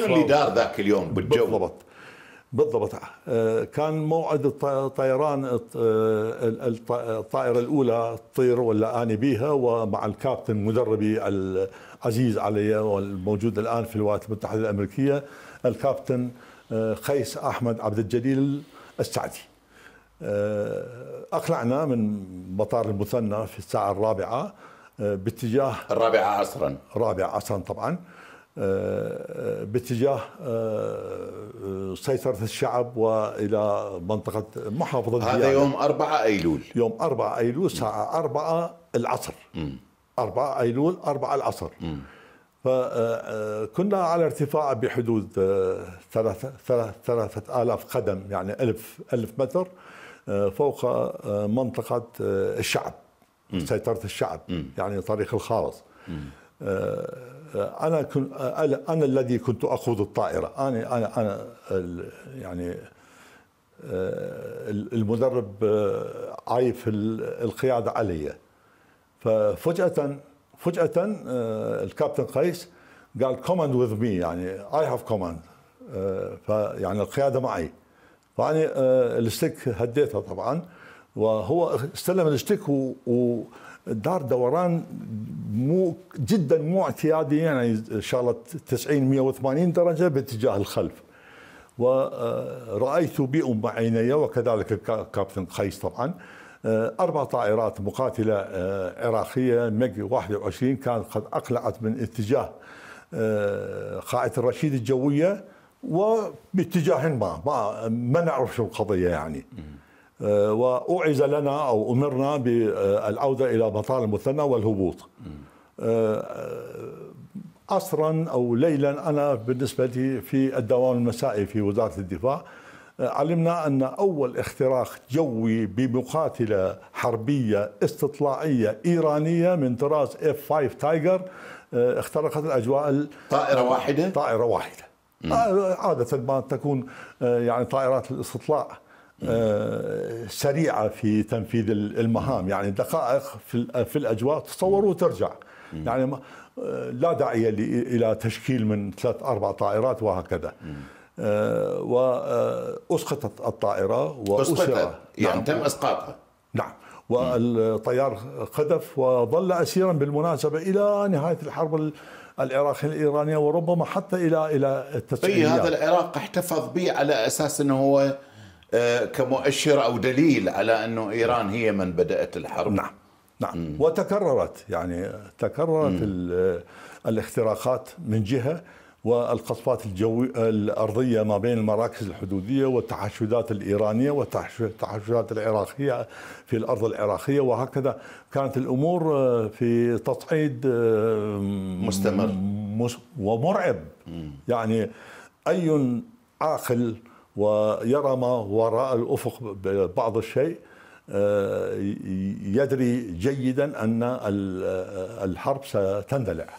شنو اللي دار ذاك اليوم بالجو بالضبط بالضبط آه، كان موعد الطيران آه، الطائرة الأولى تطير ولا اني بيها ومع الكابتن مدربي العزيز علي والموجود الآن في الولايات المتحدة الأمريكية الكابتن آه، خيس أحمد عبد الجليل السعدي أقلعنا من مطار المثنى في الساعة الرابعة باتجاه الرابعة عصرا الرابعة عصرا طبعا آه، آه، باتجاه آه، سيطرة الشعب وإلى منطقة محافظة هذا ديالة. يوم 4 أيلول يوم 4 أيلول الساعة 4 العصر 4 أيلول 4 العصر فكنا على ارتفاع بحدود ثلاثة, ثلاثة, قدم يعني 1000 1000 متر فوق منطقة الشعب سيطرة الشعب يعني طريق الخالص آه، انا كنت آه، انا الذي كنت اقود الطائره انا انا انا يعني آه، المدرب عايف القياده علي ففجاه فجاه الكابتن قيس قال كوماند وذ مي يعني اي هاف كوماند فيعني القياده معي فانا الستيك هديتها طبعا وهو استلم الستيك ودار دوران مو جدا مو اعتيادي يعني شالت 90 180 درجه باتجاه الخلف ورأيت بأم عيني وكذلك الكابتن قيس طبعا آه، أربع طائرات مقاتلة آه، عراقية ميج 21 كانت قد أقلعت من اتجاه قاعده الرشيد الجوية وباتجاه ما ما, ما نعرف شو القضية يعني واوعز لنا او امرنا بالعوده الى بطاله المثنى والهبوط أصرا أه، او ليلا انا بالنسبه لي في الدوام المسائي في وزاره الدفاع أه، علمنا ان اول اختراق جوي بمقاتله حربيه استطلاعيه ايرانيه من طراز اف 5 تايجر اخترقت الاجواء طائره واحده طائره واحده مم. أه، عاده ما تكون يعني طائرات الاستطلاع آه، سريعه في تنفيذ المهام يعني دقائق في الاجواء تصور وترجع يعني آه، لا داعي الى تشكيل من ثلاث اربع طائرات وهكذا آه، واسقطت الطائره واسقطت يعني نعم. تم اسقاطها نعم والطيار قذف وظل اسيرا بالمناسبه الى نهايه الحرب العراقية الإيرانية وربما حتى إلى إلى التسعينيات هذا العراق احتفظ به على أساس أنه هو آه، كمؤشر أو دليل على أنه إيران هي من بدأت الحرب نعم نعم م. وتكررت يعني تكررت الاختراقات من جهة والقصفات الجوي الأرضية ما بين المراكز الحدودية والتحشدات الإيرانية والتحشدات العراقية في الأرض العراقية وهكذا كانت الأمور آه، في تصعيد آه، مستمر ومرعب يعني أي عاقل ويرى ما وراء الافق بعض الشيء آه، يدري جيدا ان الحرب ستندلع